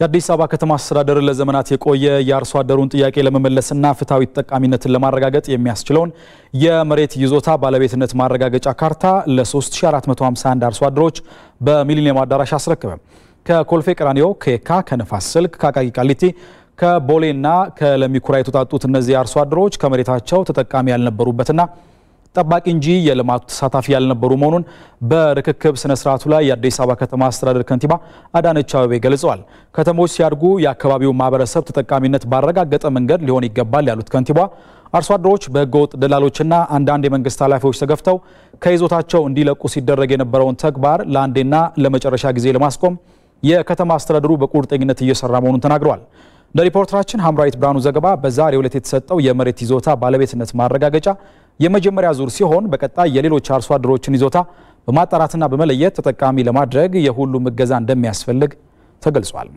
የአዲስ አበባ ከተማ አስተዳደር ለዘመናት የቆየ የአርሶ አደሩን ጥያቄ ለመመለስና ፍትሐዊ ተጠቃሚነትን ለማረጋገጥ የሚያስችለውን የመሬት ይዞታ ባለቤትነት ማረጋገጫ ካርታ ለ3451 አርሶ አደሮች በሚሊኒየም አዳራሽ አስረክበ። ከኮልፌ ቀራኒዮ፣ ከየካ፣ ከነፋስ ስልክ፣ ከአቃቂ ቃሊቲ፣ ከቦሌና ከለሚኩራ የተውጣጡት እነዚህ አርሶ አደሮች ከመሬታቸው ተጠቃሚ ያልነበሩበትና ጠባቂ እንጂ የልማቱ ተሳታፊ ያልነበሩ መሆኑን በርክክብ ስነ ስርዓቱ ላይ የአዲስ አበባ ከተማ አስተዳደር ከንቲባ አዳነች አበቤ ገልጸዋል። ከተሞች ሲያድጉ የአካባቢው ማህበረሰብ ተጠቃሚነት ባረጋገጠ መንገድ ሊሆን ይገባል ያሉት ከንቲባ አርሶ አደሮች በህገወጥ ደላሎችና አንዳንድ የመንግስት ኃላፊዎች ተገፍተው ከይዞታቸው እንዲለቁ ሲደረግ የነበረውን ተግባር ለአንዴና ለመጨረሻ ጊዜ ለማስቆም የከተማ አስተዳደሩ በቁርጠኝነት እየሰራ መሆኑን ተናግረዋል። እንደ ሪፖርተራችን ሀምራዊት ብርሃኑ ዘገባ በዛሬው ዕለት የተሰጠው የመሬት ይዞታ ባለቤትነት ማረጋገጫ የመጀመሪያ ዙር ሲሆን በቀጣይ የሌሎች አርሶ አደሮችን ይዞታ በማጣራትና በመለየት ተጠቃሚ ለማድረግ የሁሉም እገዛ እንደሚያስፈልግ ተገልጿል።